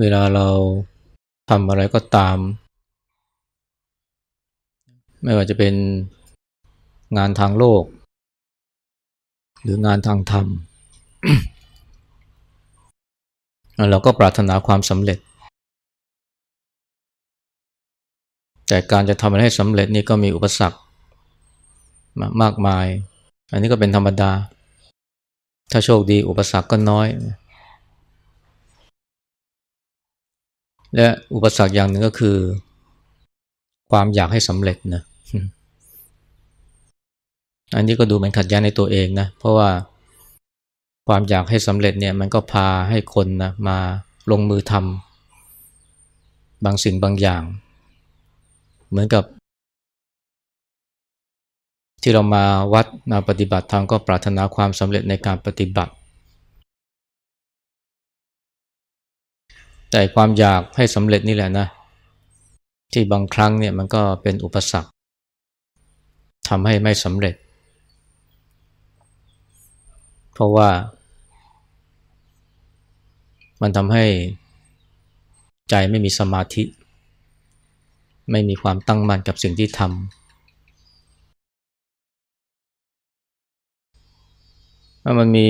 เวลาเราทำอะไรก็ตาม ไม่ว่าจะเป็นงานทางโลก หรืองานทางธรรม เราก็ปรารถนาความสำเร็จ แต่การจะทำอะไรให้สำเร็จนี่ก็มีอุปสรรคมากมาย อันนี้ก็เป็นธรรมดา ถ้าโชคดี อุปสรรคก็น้อยและอุปสรรคอย่างหนึ่งก็คือ ความอยากให้สำเร็จนะ อันนี้ก็ดูเหมือนขัดแย้งในตัวเองนะ เพราะว่าความอยากให้สำเร็จเนี่ย มันก็พาให้คนนะมาลงมือทำบางสิ่งบางอย่าง เหมือนกับ ที่เรามาวัดมาปฏิบัติธรรมก็ปรารถนาความสำเร็จในการปฏิบัติแต่ความอยากให้สำเร็จนี่แหละนะ ที่บางครั้งเนี่ยมันก็เป็นอุปสรรคทำให้ไม่สำเร็จ เพราะว่ามันทำให้ใจไม่มีสมาธิ ไม่มีความตั้งมั่นกับสิ่งที่ทำมันมี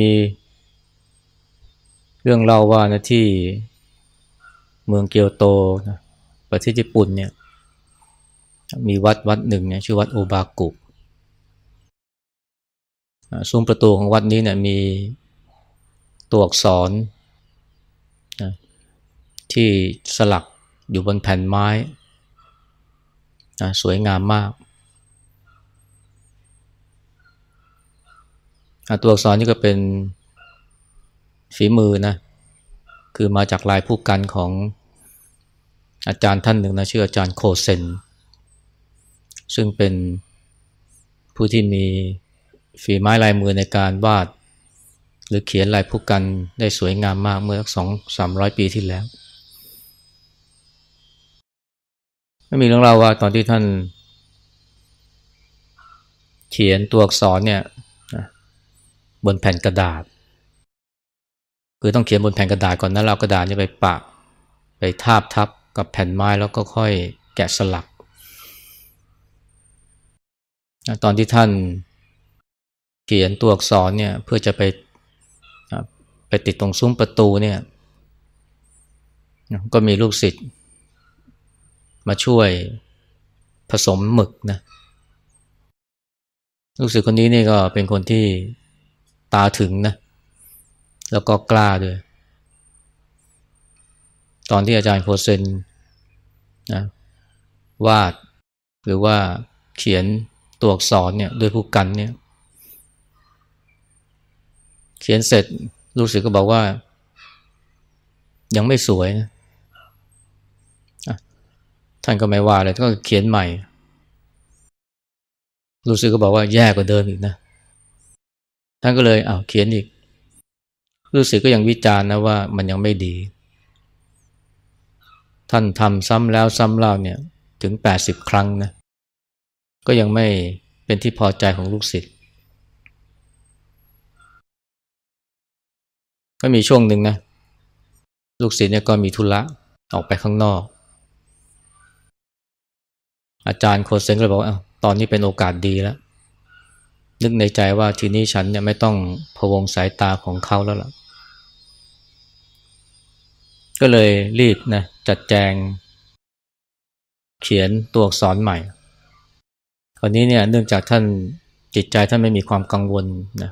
เรื่องเล่าว่านะที่เมืองเกียวโตนะประเทศญี่ปุ่นเนี่ยมีวัดวัดหนึ่งเนี่ยชื่อวัดโอบากุซุ้มประตูของวัดนี้เนี่ยมีตัวอักษรนะที่สลักอยู่บนแผ่นไม้นะสวยงามมากตัวอักษรนี่ก็เป็นฝีมือนะคือมาจากลายผู้กันของอาจารย์ท่านหนึ่งนะชื่ออาจารย์โคเซนซึ่งเป็นผู้ที่มีฝีไม้ลายมือในการวาดหรือเขียนลายผู้กันได้สวยงามมากเมื่อสองสามร้อยปีที่แล้วไม่มีเรื่องราวว่าตอนที่ท่านเขียนตัวอักษรเนี่ยบนแผ่นกระดาษคือต้องเขียนบนแผ่นกระดาษก่อนนะเรากระดาษนี่ไปปะไปทาบทับกับแผ่นไม้แล้วก็ค่อยแกะสลัก ตอนที่ท่านเขียนตัวอักษรเนี่ยเพื่อจะไปไปติดตรงซุ้มประตูเนี่ยก็มีลูกศิษย์มาช่วยผสมหมึกนะ ลูกศิษย์คนนี้นี่ก็เป็นคนที่ตาถึงนะแล้วก็กล้าด้วย ตอนที่อาจารย์โคเซนนะวาด หรือว่าเขียนตัวอักษรเนี่ยด้วยผู้กันเนี่ย เขียนเสร็จลูกศิษย์ก็บอกว่า ยังไม่สวยนะ ท่านก็ไม่ว่าเลยก็ เขียนใหม่ ลูกศิษย์ก็บอกว่าแย่กว่าเดิมอีกนะ ท่านก็เลยเอาวเขียนอีกูศิษ์ก็ยังวิจารณ์นะว่ามันยังไม่ดี ท่านทำซ้ำแล้วซ้ำเล่าเนี่ยถึง 80 ครั้งนะก็ยังไม่เป็นที่พอใจของลูกศิษย์ก็มีช่วงหนึ่งนะลูกศิษย์เนี่ยก็มีธุระออกไปข้างนอก อาจารย์โคเซนก็เลยบอกว่าตอนนี้เป็นโอกาสดีแล้ว นึกในใจว่าทีนี้ฉันเนี่ยไม่ต้องพวงสายตาของเขาแล้วล่ะก็เลยรีบนะจัดแจงเขียนตัวอักษรใหม่คนนี้เนี่ยเนื่องจากท่านจิตใจท่านไม่มีความกังวลนะ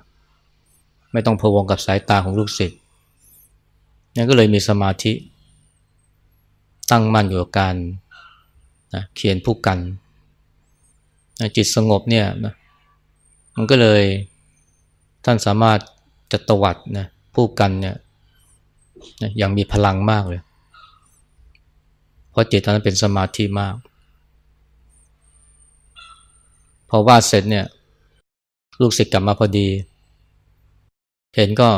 ไม่ต้องพวงกับสายตาของลูกศิษย์นั่นก็เลยมีสมาธิตั้งมั่นอยู่กับการนะเขียนผู้กันนะจิตสงบเนี่ยนะมันก็เลยท่านสามารถจัตวัดนะผู้กันเนี่ยอย่างมีพลังมากเลย เพราะจิตตอนนั้นเป็นสมาธิมาก พอวาดเสร็จเนี่ย ลูกศิษย์กลับมาพอดี เห็นก็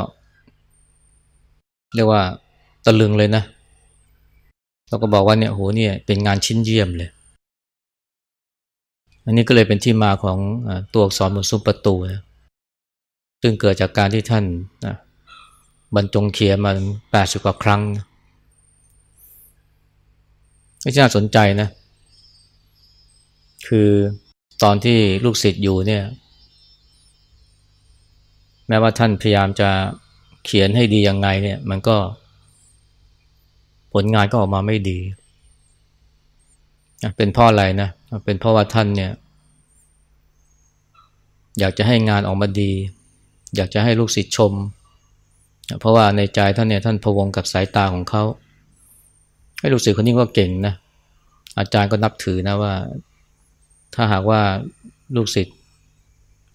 เรียกว่าตะลึงเลยนะ แล้วก็บอกว่าเนี่ยโหเนี่ยเป็นงานชิ้นเยี่ยมเลย อันนี้ก็เลยเป็นที่มาของตัวอักษรบนซุ้มประตูนะ ซึ่งเกิดจากการที่ท่านนะบรรจงเขียนมาแปดสิบกว่าครั้งไม่น่าสนใจนะ คือตอนที่ลูกศิษย์อยู่เนี่ย แม้ว่าท่านพยายามจะเขียนให้ดียังไงเนี่ย มันก็ ผลงานก็ออกมาไม่ดีเป็นเพราะอะไรนะเป็นเพราะว่าท่านเนี่ยอยากจะให้งานออกมาดี อยากจะให้ลูกศิษย์ชมเพราะว่าในใจท่านเนี่ยท่านพวงกับสายตาของเขา ให้ลูกศิษย์คนนี้ก็เก่งนะ อาจารย์ก็นับถือนะว่า ถ้าหากว่าลูกศิษย์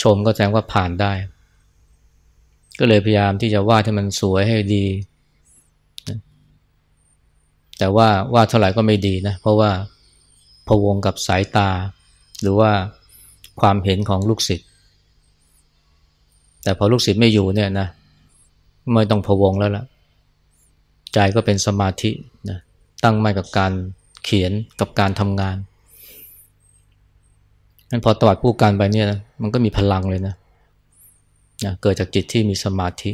ชมก็แสดงว่าผ่านได้ ก็เลยพยายามที่จะวาดให้มันสวยให้ดี แต่ว่าวาดเท่าไหร่ก็ไม่ดีนะ เพราะว่าพวงกับสายตา หรือว่าความเห็นของลูกศิษย์แต่พอลูกศิษย์ไม่อยู่เนี่ยนะไม่ต้องพวงแล้วล่ะ ใจก็เป็นสมาธินะตั้งมั่นกับการเขียนกับการทำงานนั้นพอตวัดผู้การไปเนี่ยนะมันก็มีพลังเลยนะนะ เกิดจากจิตที่มีสมาธิ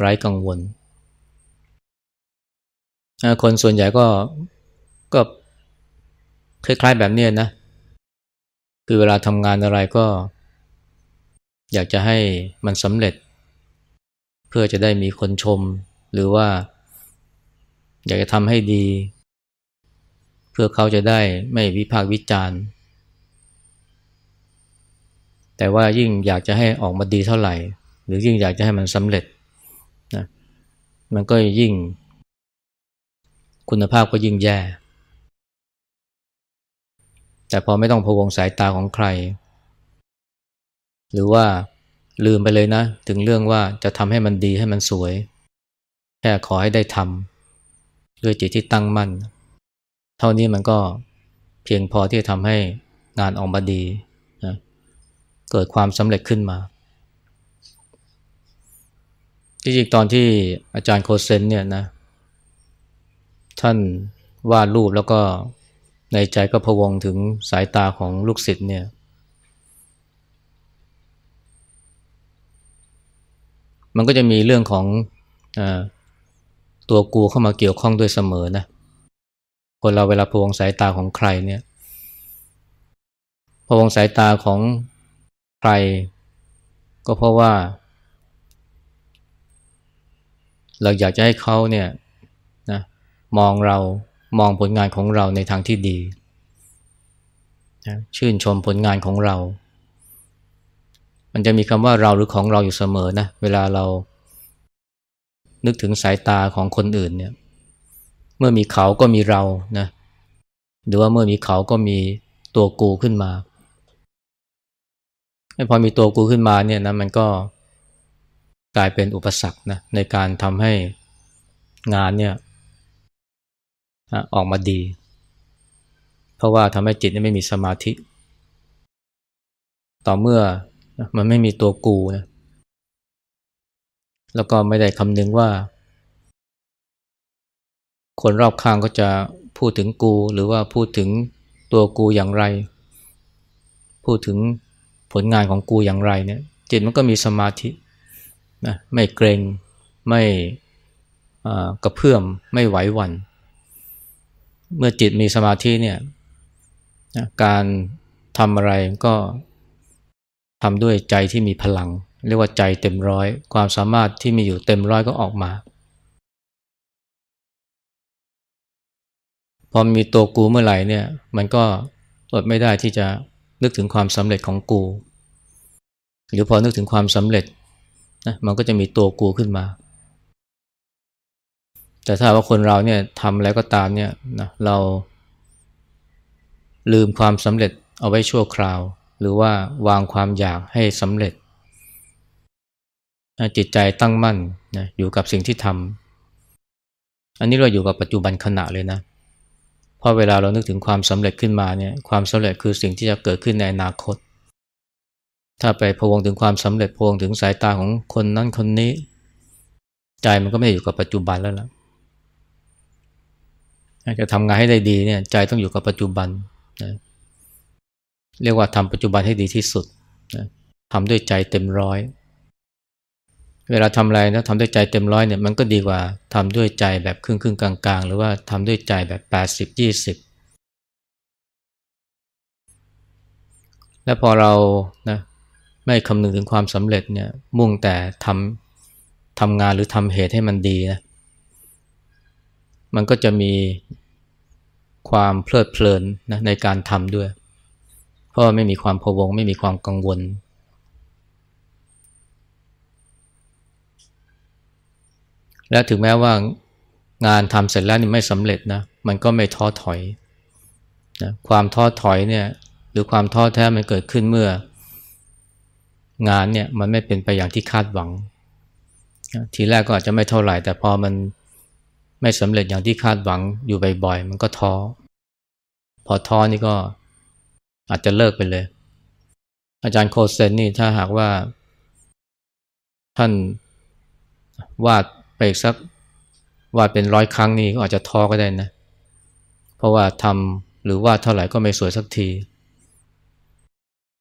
ไร้กังวล คนส่วนใหญ่ก็ก็คล้ายๆแบบนี้นะ คือเวลาทำงานอะไรก็ อยากจะให้มันสำเร็จเพื่อจะได้มีคนชม หรือว่า อยากจะทำให้ดี เพื่อเขาจะได้ไม่วิพากษ์วิจารณ์ แต่ว่ายิ่งอยากจะให้ออกมาดีเท่าไหร่ หรือยิ่งอยากจะให้มันสำเร็จนะมันก็ยิ่ง คุณภาพก็ยิ่งแย่ แต่พอไม่ต้องพวงสายตาของใคร หรือว่าลืมไปเลยนะ ถึงเรื่องว่าจะทำให้มันดีให้มันสวย แค่ขอให้ได้ทำด้วยจิตที่ตั้งมั่น เท่านี้มันก็เพียงพอที่จะทำให้งานออกมาดีนะเกิดความสำเร็จขึ้นมาที่จริงตอนที่อาจารย์โคเซนเนี่ยนะท่านวาดรูปแล้วก็ในใจก็พะวงถึงสายตาของลูกศิษย์เนี่ยมันก็จะมีเรื่องของอตัวกูเข้ามาเกี่ยวข้องด้วยเสมอนะคนเราเวลาพวงสายตาของใครเนี่ย พวงสายตาของใครก็เพราะว่า เราอยากจะให้เขาเนี่ยนะมองเรามองผลงานของเราในทางที่ดีนะชื่นชมผลงานของเรามันจะมีคำว่าเราหรือของเราอยู่เสมอนะ เวลาเรา นึกถึงสายตาของคนอื่นเนี่ย เมื่อมีเขาก็มีเรานะหรือว่าเมื่อมีเขาก็มีตัวกูขึ้นมา พอมีตัวกูขึ้นมาเนี่ยนะมันก็กลายเป็นอุปสรรคนะในการทำให้งานเนี่ยออกมาดี เพราะว่าทำให้จิตไม่มีสมาธิ ต่อเมื่อมันไม่มีตัวกูนะแล้วก็ไม่ได้คำนึงว่าคนรอบข้างก็จะพูดถึงกู หรือว่าพูดถึงตัวกูอย่างไร พูดถึงผลงานของกูอย่างไรเนี่ย จิตมันก็มีสมาธิ นะ ไม่เกรงไม่กระเพื่อม ไม่ไหวหวัน่น เมื่อจิตมีสมาธิเนี่ยการทำอะไรก็ทำด้วยใจที่มีพลัง เรียกว่าใจเต็มร้อยความสามารถที่มีอยู่เต็มร้อยก็ออกมาพอมีตัวกูเมื่อไหร่เนี่ยมันก็อดไม่ได้ที่จะนึกถึงความสำเร็จของกู หรือพอนึกถึงความสำเร็จนะมันก็จะมีตัวกูขึ้นมา แต่ถ้าว่าคนเราเนี่ยทำอะไรก็ตามเนี่ยนะเราลืมความสำเร็จเอาไว้ชั่วคราวหรือว่าวางความอยากให้สำเร็จจิตใจตั้งมั่นนะอยู่กับสิ่งที่ทำอันนี้เราอยู่กับปัจจุบันขณะเลยนะพอเวลาเรานึกถึงความสำเร็จขึ้นมาเนี่ยความสำเร็จคือสิ่งที่จะเกิดขึ้นในอนาคต ถ้าไปพวงถึงความสำเร็จพวงถึงสายตาของคนนั้นคนนี้ ใจมันก็ไม่อยู่กับปัจจุบันแล้วล่ะจะทำงานให้ได้ดี เนี่ย ใจต้องอยู่กับปัจจุบันนะเรียกว่าทำปัจจุบันให้ดีที่สุดนะทำด้วยใจเต็มร้อย เวลาทำอะไรนะทำด้วยใจเต็มร้อยเนี่ย มันก็ดีกว่าทำด้วยใจแบบครึ่งครึ่งกลางๆ หรือว่าทำด้วยใจแบบ 80 20 และพอเรานะไม่คำนึงถึงความสำเร็จเนี่ย มุ่งแต่ทำทำงานหรือทำเหตุให้มันดีนะ มันก็จะมีความเพลิดเพลินนะในการทำด้วยเพราะไม่มีความพวงไม่มีความกังวล และถึงแม้ว่างานทำเสร็จแล้วนี่ไม่สำเร็จนะ มันก็ไม่ท้อถอยนะความท้อถอยเนี่ย หรือความท้อแท้มันเกิดขึ้นเมื่อ งานเนี่ยมันไม่เป็นไปอย่างที่คาดหวัง ทีแรกก็อาจจะไม่เท่าไหร่แต่พอมันไม่สำเร็จอย่างที่คาดหวังอยู่บ่อยๆมันก็ท้อพอท้อนี่ก็อาจจะเลิกไปเลย อาจารย์โคเซนนี่ถ้าหากว่า ท่าน วาดไปอีกสัก วาดเป็นร้อยครั้งนี่ก็อาจจะท้อก็ได้นะ เพราะว่าทำหรือวาดเท่าไหร่ก็ไม่สวยสักที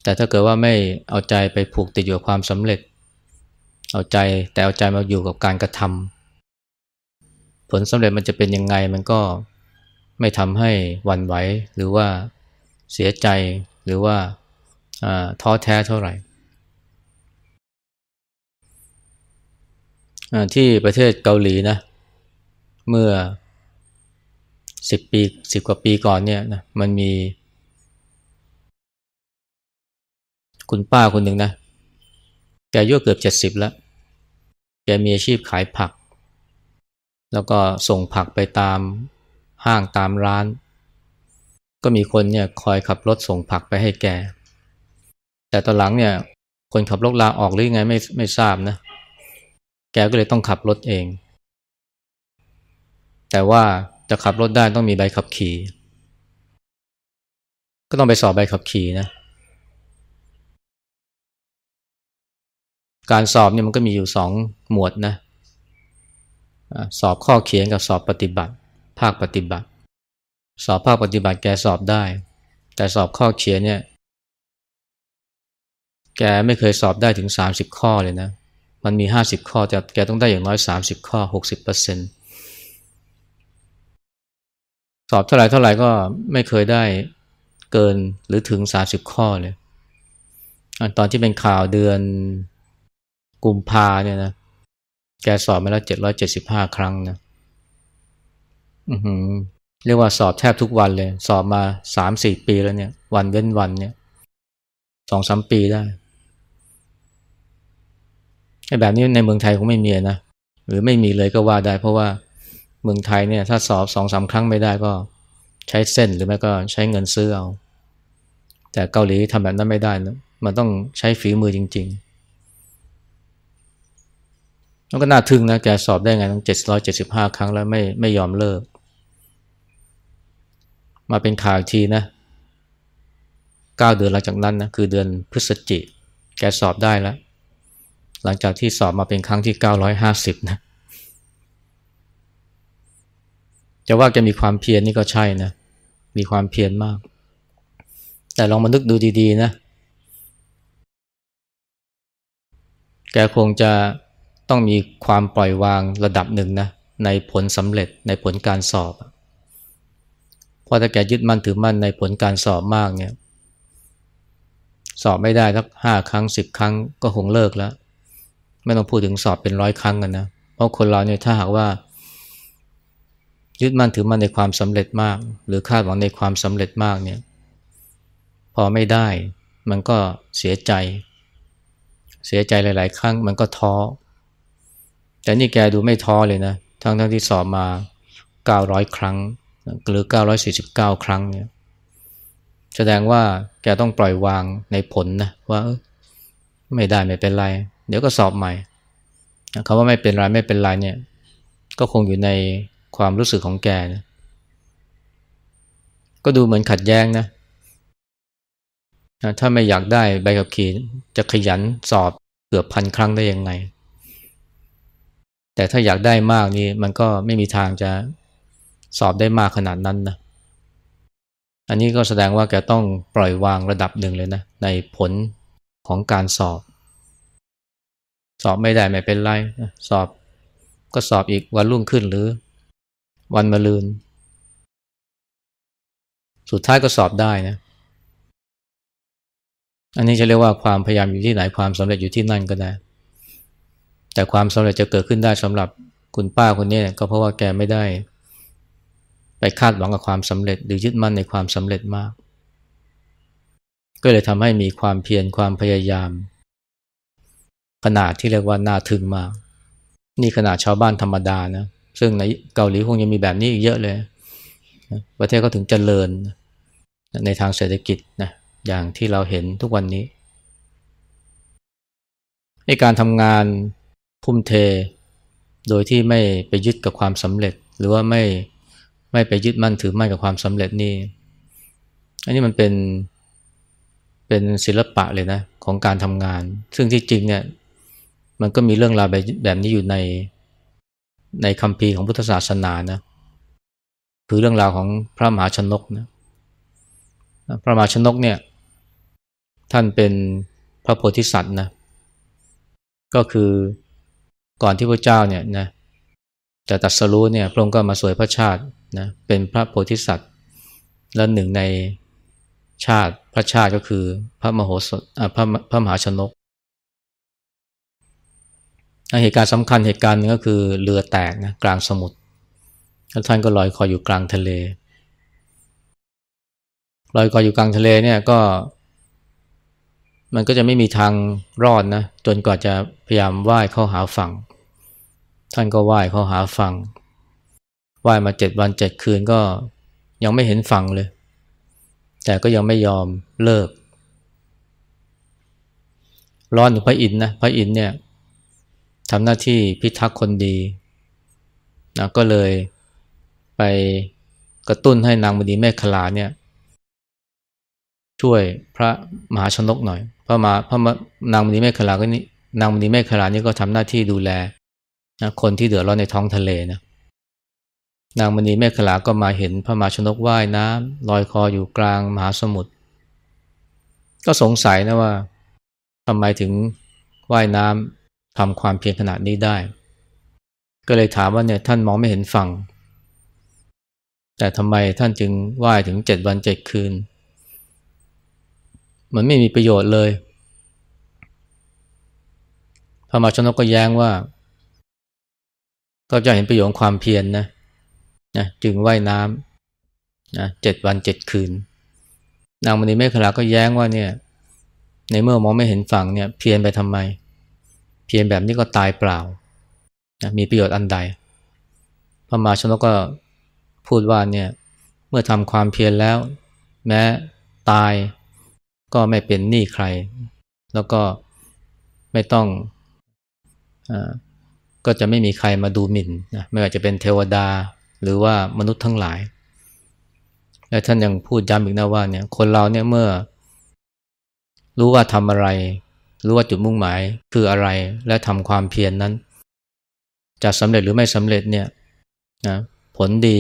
แต่ถ้าเกิดว่าไม่เอาใจไปผูกติดอยู่กับความสำเร็จ เอาใจแต่เอาใจมาอยู่กับการกระทำผลสำเร็จมันจะเป็นยังไงมันก็ไม่ทำให้วันไหวหรือว่าเสียใจหรือว่าท้อแท้เท่าไหร่ ที่ประเทศเกาหลีนะ เมื่อสิบปีสิบกว่าปีก่อนเนี่ยนะมันมี คุณป้าคนหนึ่งนะ แกอายุเกือบเจ็ดสิบแล้ว แกมีอาชีพขายผัก แล้วก็ส่งผักไปตามห้างตามร้านก็มีคนเนี่ยคอยขับรถส่งผักไปให้แก แต่ตอนหลังเนี่ยคนขับรถลาออกหรือไงไม่ไม่ทราบนะ แกก็เลยต้องขับรถเอง แต่ว่าจะขับรถได้ต้องมีใบขับขี่ ก็ต้องไปสอบใบขับขี่นะ การสอบเนี่ยมันก็มีอยู่สองหมวดนะสอบข้อเขียนกับสอบปฏิบัติภาคปฏิบัติสอบภาคปฏิบัติแกสอบได้ แต่สอบข้อเขียนเนี่ย แกไม่เคยสอบได้ถึง 30 ข้อเลยนะ มันมี 50 ข้อแต่แกต้องได้อย่างน้อย30 ข้อ 60%เสอบเท่าไหร่เท่าไหร่ก็ไม่เคยได้เกินหรือถึง 30 ข้อเลยตอนที่เป็นข่าวเดือนกุมภาเนี่ยนะ แกสอบมาแล้ว775 ครั้งนะเรียกว่าสอบแทบทุกวันเลย สอบมาสามสี่ปีแล้วเนี่ย วันเว้นวันเนี่ยสองสามปีได้ไอ้แบบนี้ในเมืองไทยคงไม่มีนะ หรือไม่มีเลยก็ว่าได้เพราะว่าเมืองไทยเนี่ยถ้าสอบสองสาครั้งไม่ได้ก็ใช้เส้นหรือไม่ก็ ใช้เงินซื้อเอาแต่เกาหลีทำแบบนั้นไม่ได้นะมันต้องใช้ฝีมือจริงๆแล้วก็น่าทึ่งนะ แกสอบได้ไงตั้ง775ครั้งแล้วไม่ไม่ยอมเลิกมาเป็นข่าวทีนะเก้าเดือนหลังจากนั้นนะคือเดือนพฤศจิกแกสอบได้แล้ว หลังจากที่สอบมาเป็นครั้งที่เก้้้าารอยหสิบนะจะว่าแกมีความเพียรนนี่ก็ใช่นะ มีความเพียรมาก แต่ลองมานึกดูดี ๆ นะ แกคงจะต้องมีความปล่อยวางระดับหนึ่งนะในผลสำเร็จในผลการสอบพราะถ้าแกยึดมั่นถือมั่นในผลการสอบมากเนี่ยสอบไม่ได้สักห้าครั้งสิบครั้งก็คงเลิกแล้ว ไม่ต้องพูดถึงสอบเป็นร้อยครั้งกันนะเพราะคนเราเนี่ยถ้าหากว่า ยึดมั่นถือมั่นในความสำเร็จมาก หรือคาดหวังในความสำเร็จมากเนี่ยพอไม่ได้ มันก็เสียใจ เสียใจหลาย ๆ ครั้ง มันก็ท้อแต่นี่แกดูไม่ท้อเลยนะทั้งทั้งที่สอบมา 900 ครั้งหรือ 949 ครั้งเนี่ยแสดงว่า แกต้องปล่อยวางในผลนะ ว่า ไม่ได้ไม่เป็นไร เดี๋ยวก็สอบใหม่คาว่าไม่เป็นไรไม่เป็นไรเนี่ย ก็คงอยู่ในความรู้สึกของแกนะก็ดูเหมือนขัดแย้งนะ ถ้าไม่อยากได้ใบขับขี่จะขยันสอบเกือบพันครั้งได้ยังไง แต่ถ้าอยากได้มากนี่มันก็ไม่มีทางจะสอบได้มากขนาดนั้นนะ อันนี้ก็แสดงว่าแกต้องปล่อยวางระดับหนึ่งเลยนะ ในผลของการสอบ สอบไม่ได้ไม่เป็นไร สอบก็สอบอีกวันรุ่งขึ้นหรือ วันมะรืนสุดท้ายก็สอบได้นะ อันนี้จะเรียกว่าความพยายามอยู่ที่ไหนความสำเร็จอยู่ที่นั่นก็ได้แต่ความสำเร็จจะเกิดขึ้นได้สำหรับคุณป้าคนนี้ก็เพราะว่าแกไม่ได้ไปคาดหวังกับความสำเร็จหรือยึดมั่นในความสำเร็จมาก ก็เลยทำให้มีความเพียรความพยายาม ขนาดที่เรียกว่าน่าทึ่งมาก นี่ขนาดชาวบ้านธรรมดานะซึ่งในเกาหลีคงยังมีแบบนี้อีกเยอะเลยประเทศก็ถึงเจริญในทางเศรษฐกิจนะอย่างที่เราเห็นทุกวันนี้ ในการทำงานพุ่มเท โดยที่ไม่ไปยึดกับความสำเร็จหรือว่าไม่ไม่ไปยึดมั่นถือมั่นกับความสำเร็จนี่อันนี้มันเป็น เป็นศิลปะเลยนะ ของการทำงาน ซึ่งที่จริงเนี่ย มันก็มีเรื่องราวแบบนี้อยู่ใน ในคำพีของพุทธศาสนานะ คือเรื่องราวของพระมหาชนกนะ พระมหาชนกเนี่ย ท่านเป็นพระโพธิสัตว์นะ ก็คือก่อนที่พระเจ้า เนี่ยนะจะตัดสรู้เนี่ยพระองค์ก็มาสวยพระชาตินะเป็นพระโพธิสัตว์และหนึ่งในชาติพระชาติก็คือพระมโหสถพพระมหาชนกเหตุการณ์สำคัญเหตุการณ์นึงก็คือเรือแตกนะกลางสมุทรแล้วท่านก็ลอยคออยู่กลางทะเล ลอยคออยู่กลางทะเลเนี่ยก็มันก็จะไม่มีทางรอดนะจนกว่าจะพยายามว่ายเข้าหาฝั่งท่านก็ไหว้เขาหาฝั่งไหว้มาเจ็ดวันเจ็ดคืนก็ยังไม่เห็นฝั่งเลย แต่ก็ยังไม่ยอมเลิกร้อนยู่พระอินทร์นะ พระอินทร์เนี่ยทำหน้าที่พิทักษ์คนดีนะก็เลยไปกระตุ้นให้นางมณีแม่ขลาเนี่ย ช่วยพระมหาชนกหน่อยพระมาพระนางมณีแม่ขลาก็นี่นางมณีแม่ขลานี่ก็ทำหน้าที่ดูแลนะคนที่เดือดร้อนในท้องทะเลนะนางมณีเมฆขลาก็มาเห็นพระมาชนกว่ายน้ำลอยคออยู่กลางมหาสมุทรก็สงสัยนะว่าทำไมถึงว่ายน้ำทำความเพียรขนาดนี้ได้ ก็เลยถามว่าเนี่ยท่านมองไม่เห็นฝั่งแต่ทำไมท่านจึงว่ายถึงเจ็ดวันเจ็ดคืน มันไม่มีประโยชน์เลย พระมาชนกก็แย้งว่าก็จะเห็นประโยชน์ความเพียรนนะนะ จึงว่ายน้ำนะเจ็ดวันเจ็ดคืน นางมณีเมฆขลาก็แย้งว่าเนี่ย ในเมื่อมองไม่เห็นฝั่งเนี่ยเพียรไปทำไม เพียรแบบนี้ก็ตายเปล่านะมีประโยชน์อันใด พระมาชนกก็พูดว่าเนี่ย เมื่อทำความเพียรแล้ว แม้ตายก็ไม่เป็นหนี้ใคร แล้วก็ไม่ต้องอก็จะไม่มีใครมาดูหมิ่นนะไม่ว่าจะเป็นเทวดาหรือว่ามนุษย์ทั้งหลาย และท่านยังพูดย้ำอีกนะว่าเนี่ยคนเราเนี่ยเมื่อ รู้ว่าทำอะไร รู้ว่าจุดมุ่งหมายคืออะไรและทำความเพียรนนั้น จะสำเร็จหรือไม่สำเร็จเนี่ยนะผลดี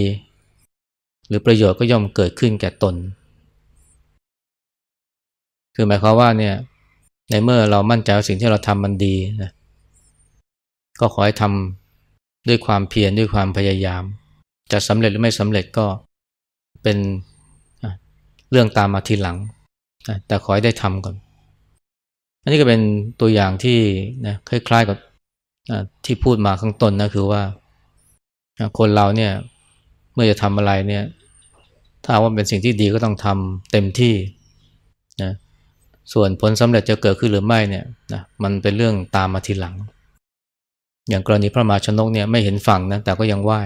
หรือประโยชน์ก็ย่อมเกิดขึ้นแก่ตน คือหมายความว่าเนี่ยในเมื่อเรามั่นใจว่าสิ่งที่เราทำมันดีนะก็ขอให้ทำด้วยความเพียรด้วยความพยายาม จะสำเร็จหรือไม่สำเร็จก็เป็นเรื่องตามมาทีหลังแต่ขอให้ได้ทำก่อนอันนี้ก็เป็นตัวอย่างที่นะคล้ายๆกับที่พูดมาข้างต้นนะคือว่าคนเราเนี่ย เมื่อจะทำอะไรเนี่ย ถ้าว่าเป็นสิ่งที่ดีก็ต้องทำเต็มที่นะส่วนผลสำเร็จจะเกิดขึ้นหรือไม่เนี่ยนะมันเป็นเรื่องตามมาทีหลังอย่างกรณีพระมาชนกเนี่ยไม่เห็นฝั่งนะแต่ก็ยังไหว้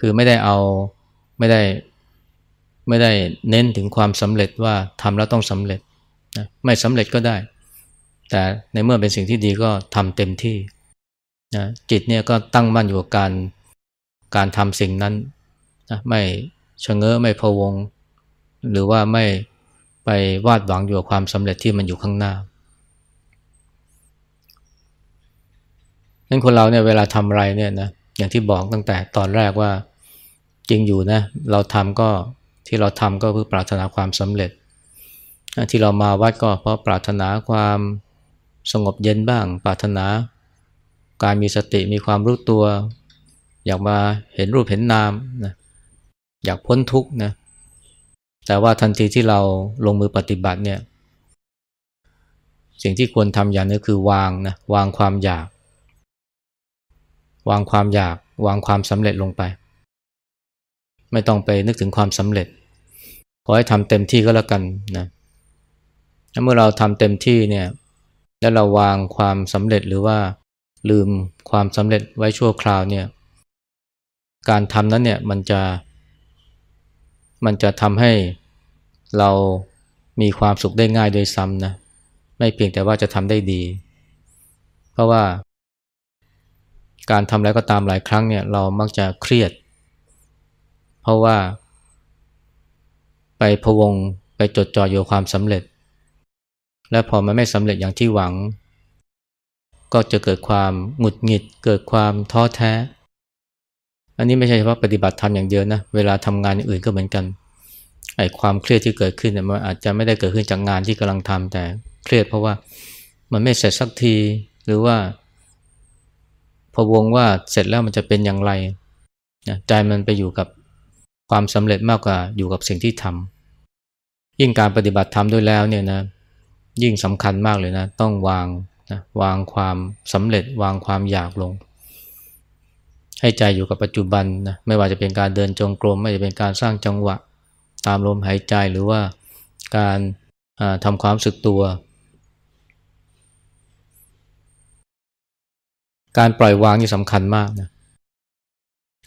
คือไม่ได้เอาไม่ได้ไม่ได้เน้นถึงความสำเร็จว่าทำแล้วต้องสำเร็จนะไม่สำเร็จก็ได้ แต่ในเมื่อเป็นสิ่งที่ดีก็ทำเต็มที่นะจิตเนี่ยก็ตั้งมั่นอยู่กับการการทำสิ่งนั้นนะไม่ชะเง้อไม่พะวงหรือว่าไม่ไปวาดหวังอยู่กับความสำเร็จที่มันอยู่ข้างหน้าั้นคนเราเนี่ยเวลาทำอะไรเนี่ยนะอย่างที่บอกตั้งแต่ตอนแรกว่าจริงอยู่นะเราทำก็ที่เราทำก็เพื่อปรารถนาความสำเร็จ ที่เรามาวัดก็เพราะปรารถนาความสงบเย็นบ้างปรารถนา การมีสติมีความรู้ตัว อยากมาเห็นรูปเห็นนามนะอยากพ้นทุกข์นะแต่ว่าทันทีที่เราลงมือปฏิบัติเนี่ยสิ่งที่ควรทำอย่างนี้คือวางนะวางความอยากวางความอยากวางความสำเร็จลงไป ไม่ต้องไปนึกถึงความสำเร็จขอให้ทำเต็มที่ก็แล้วกันนะถ้าเมื่อเราทำเต็มที่เนี่ย แล้วเราวางความสำเร็จหรือว่า ลืมความสำเร็จไว้ชั่วคราว เนี่ย การทำนั้นเนี่ยมันจะมันจะทำให้เรามีความสุขได้ง่ายโดยซ้ำนะไม่เพียงแต่ว่าจะทำได้ดี เพราะว่าการทำอะไรก็ตามหลายครั้งเนี่ย เรามักจะเครียด เพราะว่า ไปพวงไปจดจ่ออยู่ความสำเร็จ และพอมันไม่สำเร็จอย่างที่หวัง ก็จะเกิดความหงุดหงิด เกิดความท้อแท้ อันนี้ไม่ใช่เฉพาะปฏิบัติธรรมอย่างเดียวนะ เวลาทำงานอื่นก็เหมือนกัน ไอ้ความเครียดที่เกิดขึ้นเนี่ยมันอาจจะไม่ได้เกิดขึ้นจากงานที่กำลังทำแต่เครียดเพราะว่ามันไม่เสร็จสักทีหรือว่าพวงว่าเสร็จแล้วมันจะเป็นอย่างไรนะใจมันไปอยู่กับความสำเร็จมากกว่าอยู่กับสิ่งที่ทำ ยิ่งการปฏิบัติธรรมด้วยแล้วเนี่ยนะ ยิ่งสำคัญมากเลยนะ ต้องวางนะวางความสำเร็จวางความอยากลง ให้ใจอยู่กับปัจจุบันนะไม่ว่าจะเป็นการเดินจงกรม ไม่ว่าจะเป็นการสร้างจังหวะตามลมหายใจหรือว่าการทำความสึกตัวการปล่อยวางนี่สำคัญมากนะ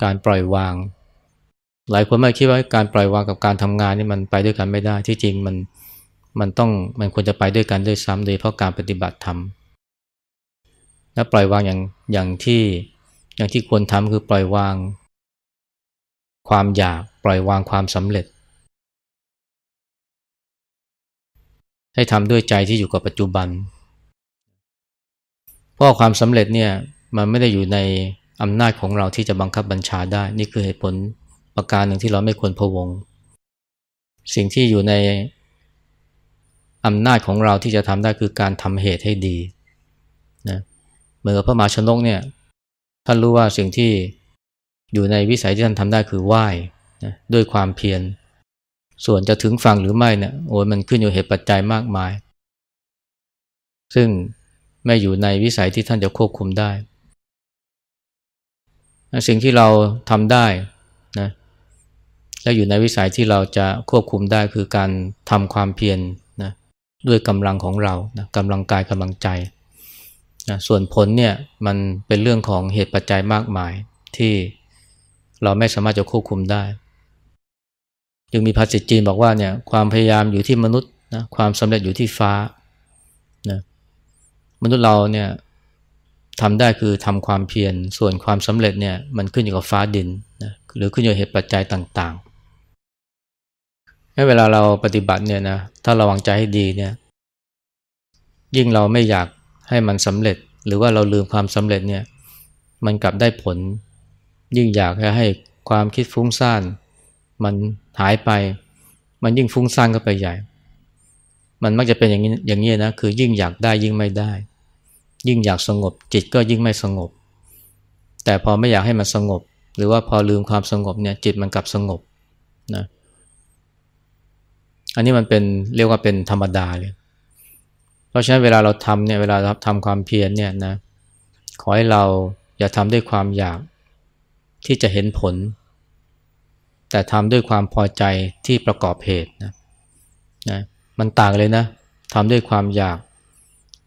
การปล่อยวาง หลายคนไม่คิดว่าการปล่อยวางกับการทำงานนี่มันไปด้วยกันไม่ได้ ที่จริงมัน มันต้อง มันควรจะไปด้วยกันด้วยซ้ำโดยเพราะการปฏิบัติธรรม และปล่อยวางอย่าง อย่างที่ อย่างที่ควรทำคือปล่อยวาง ความอยากปล่อยวางความสำเร็จ ให้ทำด้วยใจที่อยู่กับปัจจุบัน เพราะความสำเร็จเนี่ยมันไม่ได้อยู่ในอำนาจของเราที่จะบังคับบัญชาได้ นี่คือเหตุผลประการหนึ่งที่เราไม่ควรพะวงสิ่งที่อยู่ในอำนาจของเราที่จะทำได้คือการทำเหตุให้ดีนะเหมือนกับพระมาชนกเนี่ยท่านรู้ว่าสิ่งที่อยู่ในวิสัยที่ท่านทำได้คือไหว้นะด้วยความเพียรส่วนจะถึงฝั่งหรือไม่เนี่ยโอ้ยมันขึ้นอยู่เหตุปัจจัยมากมาย ซึ่งไม่อยู่ในวิสัยที่ท่านจะควบคุมได้สิ่งที่เราทำได้นะและอยู่ในวิสัยที่เราจะควบคุมได้ คือการทำความเพียรนะด้วยกำลังของเรานะกำลังกายกำลังใจนะส่วนผลเนี่ยมันเป็นเรื่องของเหตุปัจจัยมากมายที่เราไม่สามารถจะควบคุมได้ ยังมีภาษิตจีนบอกว่าเนี่ย ความพยายามอยู่ที่มนุษย์นะความสำเร็จอยู่ที่ฟ้านะมนุษย์เราเนี่ยทำได้คือทำความเพียรส่วนความสำเร็จเนี่ยมันขึ้นอยู่กับฟ้าดินนะหรือขึ้นอยู่เหตุปัจจัยต่างๆ ให้เวลาเราปฏิบัติเนี่ยนะถ้าระวังใจให้ดีเนี่ยยิ่งเราไม่อยากให้มันสำเร็จหรือว่าเราลืมความสำเร็จเนี่ยมันกลับได้ผล ยิ่งอยากให้ความคิดฟุ้งซ่านมันหายไป มันยิ่งฟุ้งซ่านก็ไปใหญ่ มันมักจะเป็นอย่างนี้อย่างนี้นะคือ ยิ่งอยากได้ยิ่งไม่ได้ยิ่งอยากสงบจิตก็ยิ่งไม่สงบ แต่พอไม่อยากให้มันสงบ หรือว่าพอลืมความสงบเนี่ยจิตมันกลับสงบนะอันนี้มันเป็นเรียกว่าเป็นธรรมดาเลยเพราะฉะนั้นเวลาเราทำเนี่ยเวลาเราทำความเพียรเนี่ยนะขอให้เราอย่าทำด้วยความอยากที่จะเห็นผล แต่ทำด้วยความพอใจที่ประกอบเหตุนะนะมันต่างเลยนะทำด้วยความอยาก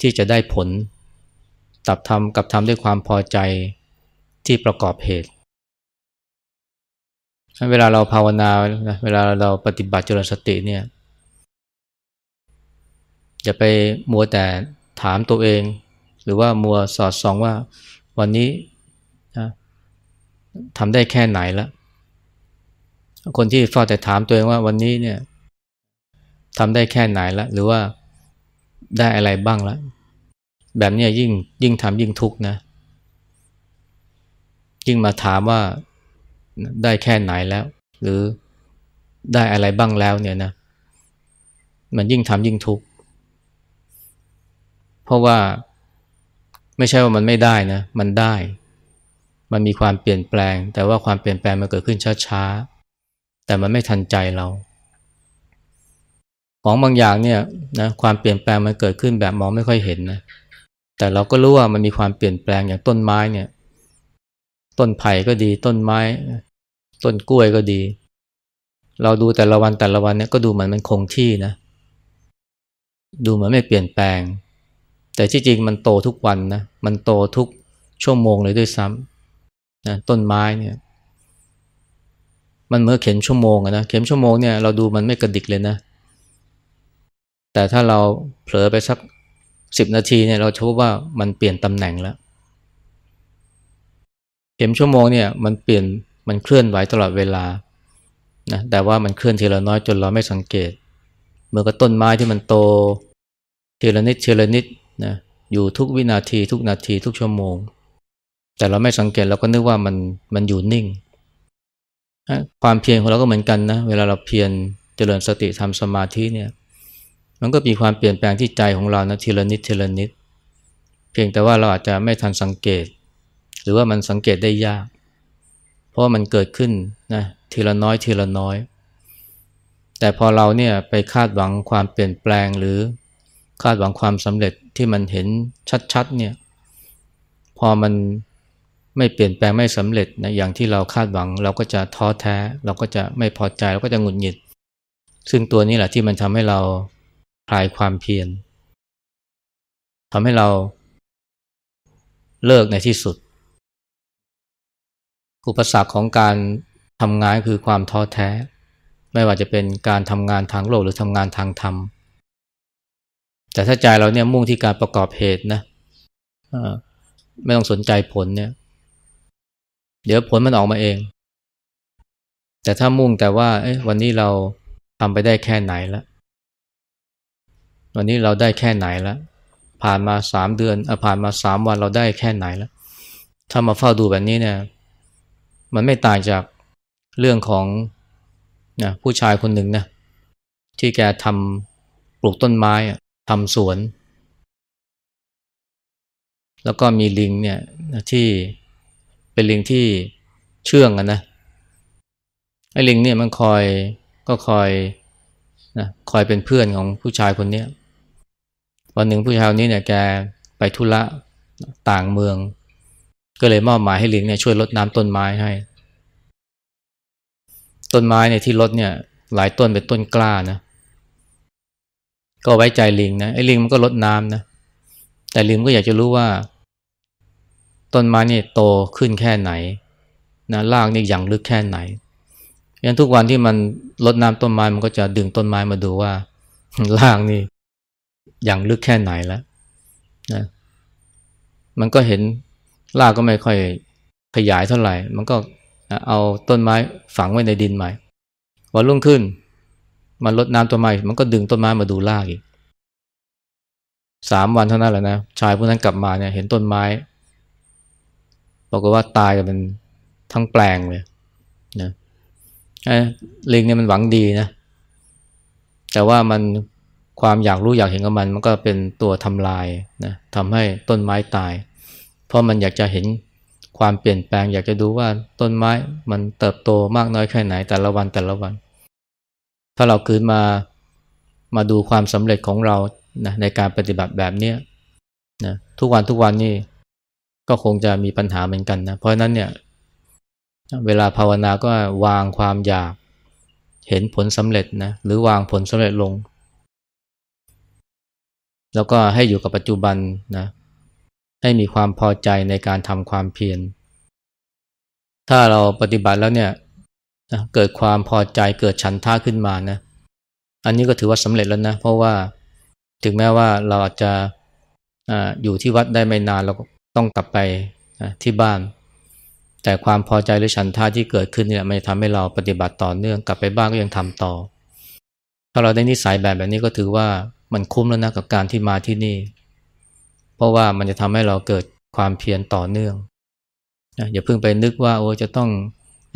ที่จะได้ผลตับทำกับทำด้วยความพอใจที่ประกอบเหตุ เวลาเราภาวนา เวลาเราปฏิบัติจรสติเนี่ยอย่าไปมัวแต่ถามตัวเอง หรือว่ามัวสอดส่องว่า วันนี้นะทำได้แค่ไหนละคนที่เฝ้าแต่ถามตัวเองว่าวันนี้เนี่ยทำได้แค่ไหนละหรือว่าได้อะไรบ้างละแบบนี้ยิ่งยิ่งทำยิ่งทุกข์นะยิ่งมาถามว่าได้แค่ไหนแล้ว หรือได้อะไรบ้างแล้วเนี่ยนะ มันยิ่งทำยิ่งทุกข์เพราะว่าไม่ใช่ว่ามันไม่ได้นะ มันได้ มันมีความเปลี่ยนแปลง แต่ว่าความเปลี่ยนแปลงมันเกิดขึ้นช้าๆ แต่มันไม่ทันใจเรา ของบางอย่างเนี่ยนะความเปลี่ยนแปลงมันเกิดขึ้นแบบมองไม่ค่อยเห็นนะเแต่เราก็รู้ว่ามันมีความเปลี่ยนแปลงอย่างต้นไม้เนี่ย ต้นไผ่ก็ดีต้นไม้ ต้นกล้วยก็ดี เราดูแต่ละวันแต่ละวันเนี่ยก็ดูเหมือนมันคงที่นะดูเหมือนไม่เปลี่ยนแปลง แต่ที่จริงมันโตทุกวันนะมันโตทุกชั่วโมงเลยด้วยซ้ำนะต้นไม้เนี่ย มันเมื่อเข็มชั่วโมงนะเข็มชั่วโมงเนี่ยเราดูมันไม่กระดิกเลยนะ แต่ถ้าเราเผลอไปสักสิบนาทีเนี่ยเราพบว่ามันเปลี่ยนตำแหน่งแล้วเข็มชั่วโมงเนี่ย มันเปลี่ยนมันเคลื่อนไหวตลอดเวลานะแต่ว่ามันเคลื่อนทีละน้อยจนเราไม่สังเกตเมื่อกับต้นไม้ที่มันโตทีละนิดทีละนิดนะอยู่ทุกวินาทีทุกนาทีทุกชั่วโมง แต่เราไม่สังเกตเราก็นึกว่ามันมันอยู่นิ่งความเพียรของเราก็เหมือนกันนะเวลาเราเพียรเจริญสติทำสมาธิเนี่ยมันก็มีความเปลี่ยนแปลงที่ใจของเรานะทีละนิดทีละนิด เพียงแต่ว่าเราอาจจะไม่ทันสังเกต หรือว่ามันสังเกตได้ยาก เพราะมันเกิดขึ้นนะทีละน้อยทีละน้อย แต่พอเราเนี่ยไปคาดหวังความเปลี่ยนแปลงหรือ คาดหวังความสำเร็จที่มันเห็นชัดๆ เนี่ยพอมันไม่เปลี่ยนแปลงไม่สำเร็จนะอย่างที่เราคาดหวังเราก็จะท้อแท้ เราก็จะไม่พอใจเราก็จะหงุดหงิด ซึ่งตัวนี้แหละที่มันทำให้เราคลายความเพียรทำให้เรา เลิกในที่สุดอุปสรรคของการทำงานคือความท้อแท้ ไม่ว่าจะเป็นการทำงานทางโลกหรือทำงานทางธรรมแต่ถ้าใจเราเนี่ยมุ่งที่การประกอบเหตุนะไม่ต้องสนใจผลเนี่ยเดี๋ยวผลมันออกมาเอง แต่ถ้ามุ่งแต่ว่าวันนี้เราทำไปได้แค่ไหนแล้ววันนี้เราได้แค่ไหนแล้ว ผ่านมาสามเดือนอผ่านมาสามวันเราได้แค่ไหนแล้ว ถ้ามาเฝ้าดูแบบนี้เนี่ย มันไม่ต่างจากเรื่องของนะผู้ชายคนหนึ่งนะที่แกทำปลูกต้นไม้ทำสวน แล้วก็มีลิงเนี่ย ที่เป็นลิงที่เชื่องอะนะ ไอ้ลิงเนี่ยมันคอย ก็คอยนะคอยเป็นเพื่อนของผู้ชายคนเนี้ยวันหนึ่งผู้ชายนี้เนี่ยแกไปทุระต่างเมือง ก็เลยมอบหมายให้ลิงเนี่ยช่วยลดน้ำต้นไม้ให้ ต้นไม้เนี่ยที่ลดเนี่ย หลายต้นเป็นต้นกล้านะ ก็ไว้ใจลิงนะไอ้ลิงมันก็ลดน้ำนะ แต่ลิงก็อยากจะรู้ว่า ต้นไม้นี่โตขึ้นแค่ไหน นะรากนี่ยังลึกแค่ไหนยันทุกวันที่มันลดน้ำต้นไม้มันก็จะดึงต้นไม้มาดูว่ารากนี่อย่างลึกแค่ไหนแล้วนะ มันก็เห็นรากก็ไม่ค่อยขยายเท่าไหร่ มันก็เอาต้นไม้ฝังไว้ในดินใหม่ วันรุ่งขึ้น มันลดน้ำต้นไม้มันก็ดึงต้นไม้มาดูรากอีก สามวันเท่านั้นแหละนะ ชายผู้นั้นกลับมาเนี่ยเห็นต้นไม้ บอกว่าตายกันเป็น ทั้งแปลงเลยนะลิงเนี่ยมันหวังดีนะ แต่ว่ามันความอยากรู้อยากเห็นของมันมันก็เป็นตัวทำลายนะทำให้ต้นไม้ตาย เพราะมันอยากจะเห็นความเปลี่ยนแปลง อยากจะดูว่าต้นไม้มันเติบโตมากน้อยแค่ไหนแต่ละวันแต่ละวัน ถ้าเราคืนมา มาดูความสำเร็จของเรานะในการปฏิบัติแบบเนี้นะ ทุกวันทุกวันนี่ก็คงจะมีปัญหาเหมือนกันนะ เพราะนั้นเนี่ยเวลาภาวนา ก็วางความอยากเห็นผลสำเร็จนะหรือวางผลสำเร็จลงแล้วก็ให้อยู่กับปัจจุบันนะให้มีความพอใจในการทำความเพียรถ้าเราปฏิบัติแล้วเนี่ยนะเกิดความพอใจเกิดฉันท่าขึ้นมานะ อันนี้ก็ถือว่าสำเร็จแล้วนะเพราะว่าถึงแม้ว่าเราอาจจะออยู่ที่วัดได้ไม่นานเราก็ต้องกลับไปที่บ้าน แต่ความพอใจหรือฉันท่าที่เกิดขึ้นเนี่ยมันทำให้เราปฏิบัติต่อเนื่องกลับไปบ้านก็ยังทำต่อถ้าเราได้นิสัยแบบแบบนี้ก็ถือว่ามันคุ้มแล้วนะกับการที่มาที่นี่ เพราะว่ามันจะทำให้เราเกิดความเพียรต่อเนื่องนะอย่าเพิ่งไปนึกว่าโอ้จะต้อง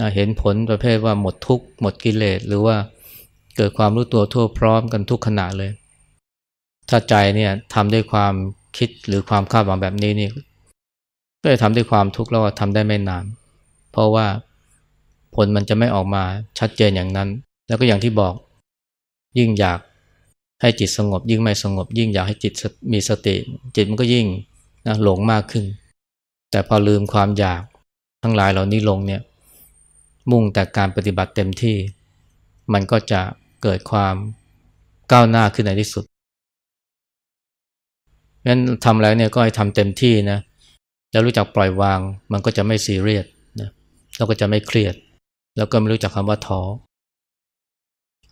นะเห็นผลประเภทว่าหมดทุกข์หมดกิเลสหรือว่าเกิดความรู้ตัวทั่วพร้อมกันทุกขณะเลย ถ้าใจเนี่ยทำด้วยความคิดหรือความคาดหวังแบบนี้นี่ก็จะทำด้วยความทุกข์แล้วทำได้ไม่นาน เพราะว่าผลมันจะไม่ออกมาชัดเจนอย่างนั้น แล้วก็อย่างที่บอก ยิ่งอยากให้จิตสงบยิ่งไม่สงบยิ่งอยากให้จิตมีสติจิตมันก็ยิ่งนะหลงมากขึ้น แต่พอลืมความอยากทั้งหลายเหล่านี้ลงเนี่ย มุ่งแต่การปฏิบัติเต็มที่ มันก็จะเกิดความก้าวหน้าขึ้นในที่สุดงั้นทำแล้วเนี่ยก็ให้ทำเต็มที่นะแล้วรู้จักปล่อยวาง มันก็จะไม่ซีเรียสนะแล้วก็จะไม่เครียด แล้วก็ไม่รู้จักคำว่าท้อ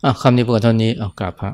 อ่ะคำนี้พูดเท่านี้เอากลับพระ